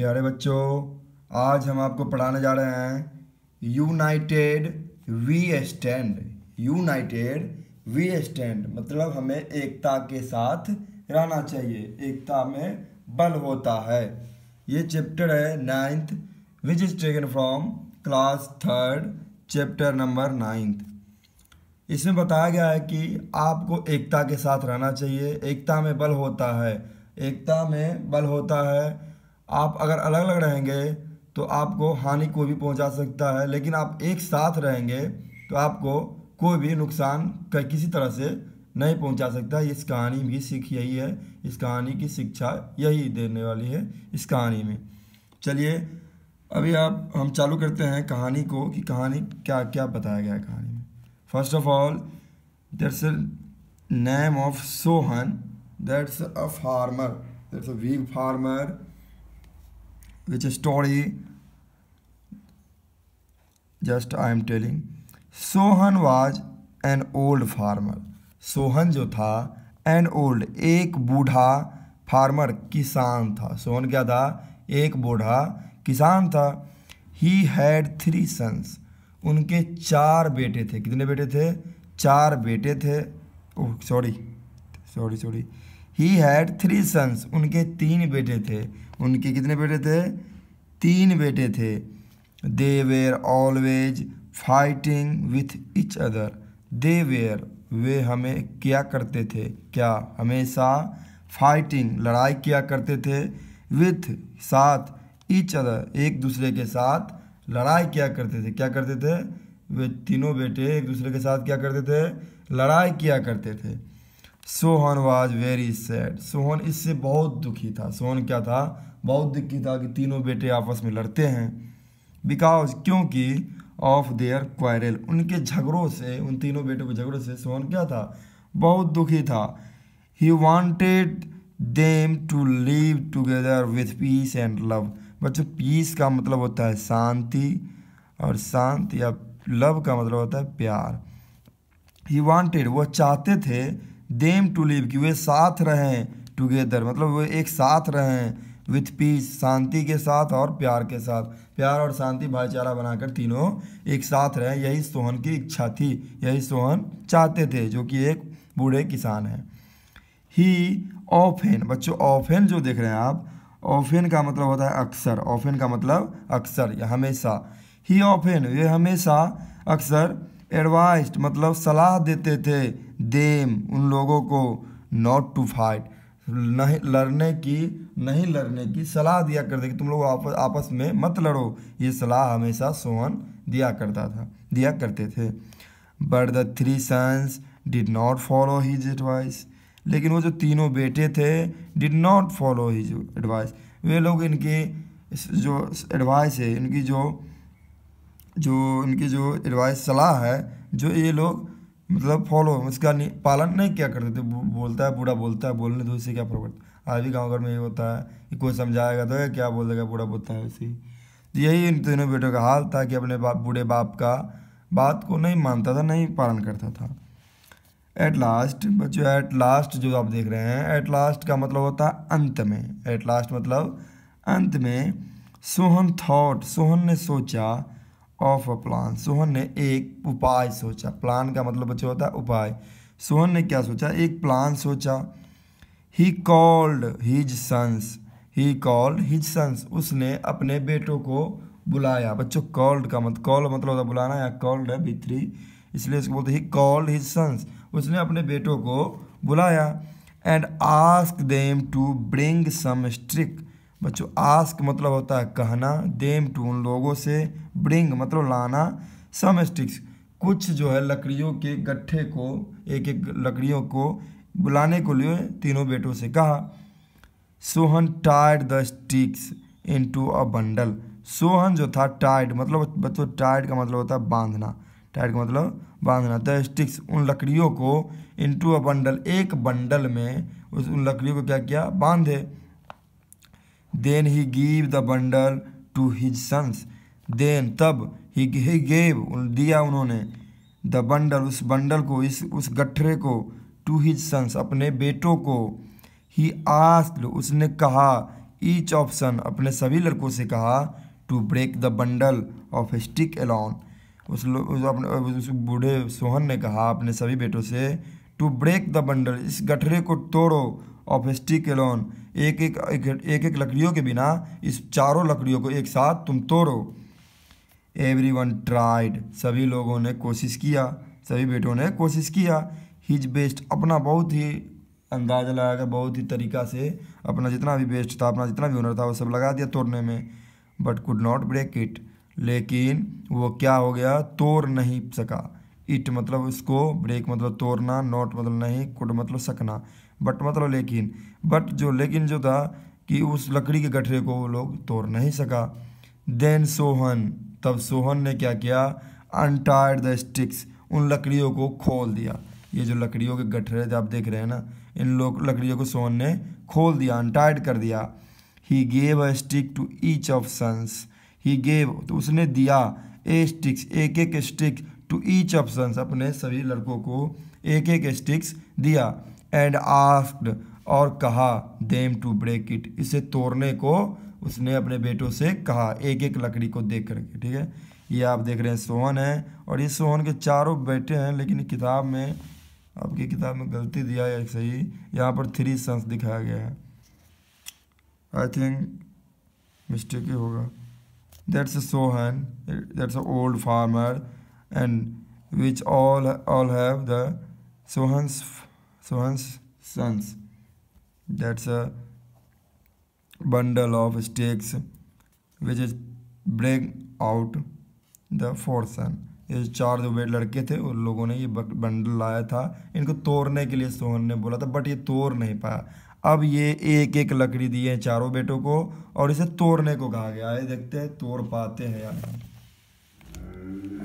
प्यारे बच्चों आज हम आपको पढ़ाने जा रहे हैं united we stand united we stand मतलब हमें एकता के साथ रहना चाहिए एकता में बल होता है ये चैप्टर है ninth which is taken from class third chapter number ninth इसमें बताया गया है कि आपको एकता के साथ रहना चाहिए एकता में बल होता है एकता में बल होता है आप अगर अलग अलग रहेंगे तो आपको हानि कोई भी पहुंचा सकता है लेकिन आप एक साथ रहेंगे तो आपको कोई भी नुकसान किसी तरह से नहीं पहुंचा सकता इस कहानी भी सीख यही है इस कहानी की शिक्षा यही देने वाली है इस कहानी में चलिए अभी आप हम चालू करते हैं कहानी को कि कहानी क्या क्या बताया गया है कहानी में first of all that's name of Sohan that's a farmer that's a farmer which story just I am telling. Sohan was an old farmer Sohan जो था एन ओल्ड एक बूढ़ा फार्मर किसान था सोहन क्या था एक बूढ़ा किसान था ही हैड थ्री सन्स उनके चार बेटे थे कितने बेटे थे चार बेटे थे oh sorry sorry sorry he had three sons उनके तीन बेटे थे उनके कितने बेटे थे तीन बेटे थे they were always fighting with each other they were वे हमें क्या करते थे क्या हमेशा फाइटिंग लड़ाई किया करते थे विथ साथ इच अदर एक दूसरे के साथ लड़ाई किया करते थे क्या करते थे वे तीनों बेटे एक दूसरे के साथ क्या करते थे लड़ाई किया करते थे Sohan was very sad Sohan इससे बहुत दुखी था सोहन क्या था बहुत दुखी था कि तीनों बेटे आपस में लड़ते हैं बिकॉज क्योंकि ऑफ देयर क्वारल उनके झगड़ों से उन तीनों बेटों के झगड़ों से सोहन क्या था बहुत दुखी था he wanted them to live together with peace and love बच्चों पीस का मतलब होता है शांति और शांत या लव का मतलब होता है प्यार ही वांटेड वह चाहते थे देम टू लिव कि वे साथ रहें टुगेदर मतलब वे एक साथ रहें विथ पीस शांति के साथ और प्यार के साथ प्यार और शांति भाईचारा बनाकर तीनों एक साथ रहें यही सोहन की इच्छा थी यही सोहन चाहते थे जो कि एक बूढ़े किसान हैं ही ऑफेन बच्चों ऑफेन जो देख रहे हैं आप ऑफेन का मतलब होता है अक्सर ऑफेन का मतलब अक्सर या हमेशा ही ऑफेन ये हमेशा अक्सर एडवाइस्ड मतलब सलाह देते थे देम उन लोगों को नॉट टू फाइट नहीं लड़ने की नहीं लड़ने की सलाह दिया करते कि तुम लोग आप, आपस में मत लड़ो ये सलाह हमेशा सोहन दिया करता था दिया करते थे but the three sons did not follow his advice लेकिन वो जो तीनों बेटे थे did not follow his advice वे लोग इनके जो एडवाइस है इनकी जो जो इनकी जो एडवाइस सलाह है जो ये लोग मतलब फॉलो उसका नहीं, पालन नहीं क्या करते थे बोलता है बूढ़ा बोलता है बोलने तो उससे क्या प्रॉब्लम आज भी गाँव घर में ये होता है कि कोई समझाएगा तो क्या बोल देगा बूढ़ा बोलता है उसी तो यही इन तीनों बेटों का हाल था कि अपने बाप बूढ़े बाप का बात को नहीं मानता था नहीं पालन करता था एट लास्ट बच्चों एट लास्ट जो आप देख रहे हैं एट लास्ट का मतलब होता है अंत में एट लास्ट मतलब अंत में सोहन थॉट सोहन ने सोचा ऑफ अ प्लान सोहन ने एक उपाय सोचा प्लान का मतलब बच्चों होता है उपाय सोहन ने क्या सोचा एक प्लान सोचा he called his sons he called his sons उसने अपने बेटों को बुलाया बच्चों कॉल्ड का मत कॉल मतलब होता बुलाना या कॉल्ड है बी थ्री इसलिए उसको बोलते ही कॉल्ड हिज सन्स उसने अपने बेटों को बुलाया and ask them to bring some stick बच्चों आस्क मतलब होता है कहना देम टू उन लोगों से ब्रिंग मतलब लाना सम स्टिक्स कुछ जो है लकड़ियों के गट्ठे को एक एक लकड़ियों को बुलाने को लिए तीनों बेटों से कहा Sohan tied the sticks into a bundle Sohan जो था टाइड मतलब बच्चों टाइड का मतलब होता है बांधना टाइड का मतलब बांधना द स्टिक्स उन लकड़ियों को इंटू अ बंडल एक बंडल में उस उन लकड़ियों को क्या किया बांधे then he give the bundle to his sons then तब ही ही गेव दिया उन्होंने द बंडल उस बंडल को इस उस गठरे को टू हिज सन्स अपने बेटों को ही आस्ल उसने कहा ईच ऑप्शन अपने सभी लड़कों से कहा to break the bundle of stick alone उस उस अपने उस बूढ़े सोहन ने कहा अपने सभी बेटों से टू ब्रेक द बंडल इस गठरे को तोड़ो ऑफ स्टिकेलोन एक एक एक एक, एक लकड़ियों के बिना इस चारों लकड़ियों को एक साथ तुम तोड़ो एवरी वन ट्राइड सभी लोगों ने कोशिश किया सभी बेटों ने कोशिश किया हिज बेस्ट अपना बहुत ही अंदाज़ा लगाकर बहुत ही तरीका से अपना जितना भी बेस्ट था अपना जितना भी हुनर था वो सब लगा दिया तोड़ने में but could not break it लेकिन वो क्या हो गया तोड़ नहीं सका इट मतलब उसको ब्रेक मतलब तोड़ना नॉट मतलब नहीं कुड मतलब सकना बट मतलब लेकिन बट जो लेकिन जो था कि उस लकड़ी के गठरे को वो लोग तोड़ नहीं सका देन सोहन तब सोहन ने क्या किया अनटायर द स्टिक्स उन लकड़ियों को खोल दिया ये जो लकड़ियों के गठरे थे आप देख रहे हैं ना इन लोग लकड़ियों को सोहन ने खोल दिया अनटायर्ड कर दिया he gave a stick to each of sons he gave तो उसने दिया ए स्टिक्स एक एक stick to each of sons अपने सभी लड़कों को एक एक स्टिक्स दिया एंड आस्क्ड और कहा देम टू ब्रेक इट इसे तोड़ने को उसने अपने बेटों से कहा एक एक लकड़ी को देख करके ठीक है ये आप देख रहे हैं सोहन है और ये सोहन के चारों बेटे हैं लेकिन किताब में आपकी किताब में गलती दिया है सही यहाँ पर थ्री सन्स दिखाया गया है आई थिंक मिस्टेक ही होगा that's Sohan that's old farmer and which all all have the Sohan's swans sons that's a bundle of stakes which is break out the four son ये चार जो बेट लड़के थे उन लोगों ने ये बंडल लाया था इनको तोड़ने के लिए सोहन ने बोला था बट ये तोड़ नहीं पाया अब ये एक एक लकड़ी दी है चारों बेटों को और इसे तोड़ने को कहा गया है देखते हैं तोड़ पाते हैं यार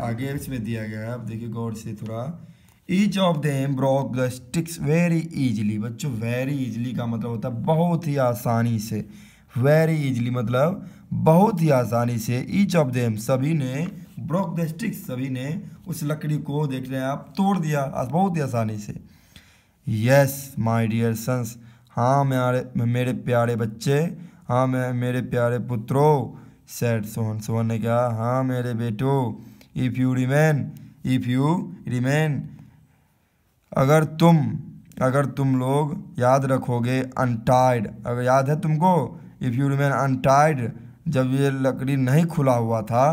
आगे इसमें दिया गया है अब देखिए गौर से थोड़ा each of them broke sticks very easily बच्चों वेरी ईजली का मतलब होता है बहुत ही आसानी से वेरी ईजली मतलब बहुत ही आसानी से ईच ऑफ देम सभी ने ब्रॉक द स्टिक्स सभी ने उस लकड़ी को देख रहे हैं आप तोड़ दिया बहुत ही आसानी से यस माय डियर सन्स हाँ मेरे मेरे प्यारे बच्चे हाँ मैं मेरे प्यारे पुत्रो सेट सोहन सोहन ने कहा हाँ मेरे बेटो if you remain if you remain अगर तुम अगर तुम लोग याद रखोगे अनटाइड अगर याद है तुमको इफ़ यू रिमेन अनटाइड जब ये लकड़ी नहीं खुला हुआ था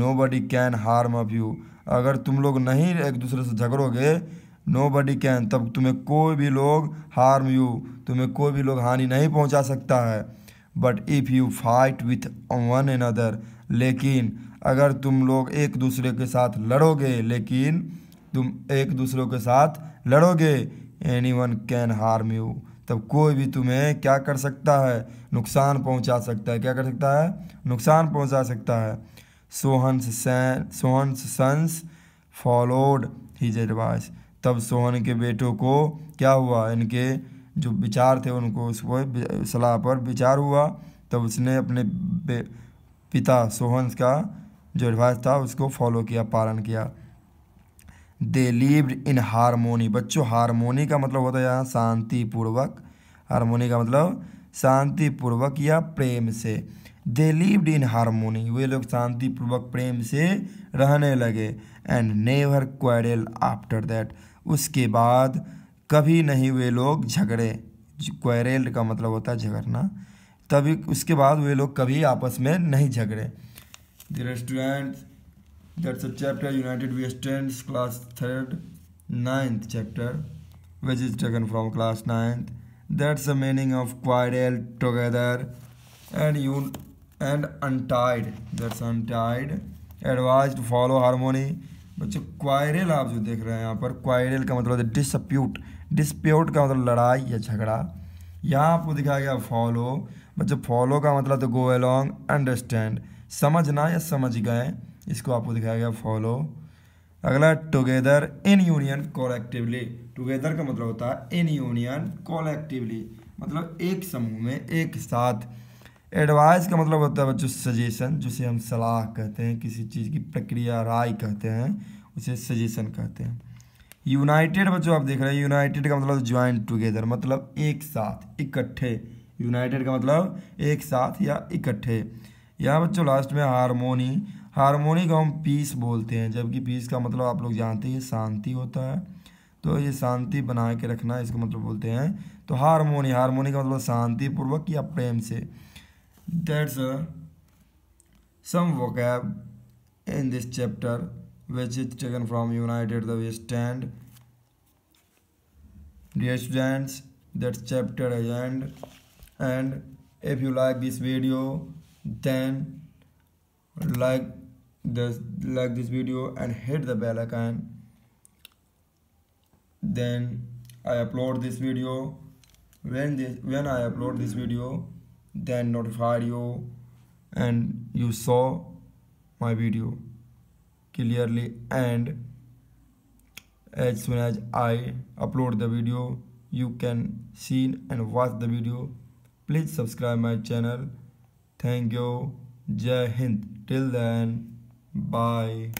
nobody can harm of you अगर तुम लोग नहीं एक दूसरे से झगड़ोगे नो बडी कैन तब तुम्हें कोई भी लोग हार्म यू तुम्हें कोई भी लोग हानि नहीं पहुंचा सकता है but if you fight with one another लेकिन अगर तुम लोग एक दूसरे के साथ लड़ोगे लेकिन तुम एक दूसरे के साथ लड़ोगे anyone can harm you तब कोई भी तुम्हें क्या कर सकता है नुकसान पहुंचा सकता है क्या कर सकता है नुकसान पहुंचा सकता है Sohan's Sohan's sons followed his advice तब सोहन के बेटों को क्या हुआ इनके जो विचार थे उनको उसको सलाह पर विचार हुआ तब उसने अपने पिता सोहंस का जो एडवाइस था उसको फॉलो किया पालन किया दे लिव्ड इन हारमोनी बच्चों हारमोनी का मतलब होता है यहाँ शांतिपूर्वक हारमोनी का मतलब शांतिपूर्वक या प्रेम से दे लिव्ड इन हारमोनी वे लोग शांतिपूर्वक प्रेम से रहने लगे and never quarrel after that उसके बाद कभी नहीं वे लोग झगड़े क्वारल का मतलब होता है झगड़ना तभी उसके बाद वे लोग कभी आपस में नहीं झगड़े restaurant That's a chapter United We Stands class 3rd 9th chapter which is taken from class 9th. That's the meaning of quarrel together and you and untied. That's untied. Advised to follow harmony. बच्चों क्वायरल आप जो देख रहे हैं यहाँ पर क्वायरल का मतलब डिसप्यूट डिस्प्यूट का मतलब लड़ाई या झगड़ा यहाँ आपको दिखाया गया फॉलो बच्चों फॉलो का मतलब तो गो अलोंग अंडरस्टैंड समझना या समझ गए इसको आपको दिखाया गया फॉलो अगला together in union collectively together का मतलब होता है इन यूनियन कोलेक्टिवली मतलब एक समूह में एक साथ एडवाइस का मतलब होता है बच्चों सजेशन जिसे हम सलाह कहते हैं किसी चीज़ की प्रक्रिया राय कहते हैं उसे सजेशन कहते हैं यूनाइटेड बच्चों आप देख रहे हैं यूनाइटेड का मतलब ज्वाइन टुगेदर मतलब एक साथ इकट्ठे यूनाइटेड का मतलब एक साथ या इकट्ठे यहाँ बच्चों लास्ट में हारमोनी हारमोनी को हम पीस बोलते हैं जबकि पीस का मतलब आप लोग जानते हैं शांति होता है तो ये शांति बना के रखना इसको मतलब बोलते हैं तो हारमोनी हारमोनी का मतलब शांतिपूर्वक या प्रेम से that's some vocab in this chapter which is taken from United the West dear students that's chapter and and if you like this video video, then like this like this video and hit the bell icon then I upload this video when this when I upload this video then notify you and you saw my video clearly and as soon as I upload the video you can see and watch the video please subscribe my channel thank you jai hind till then Bye.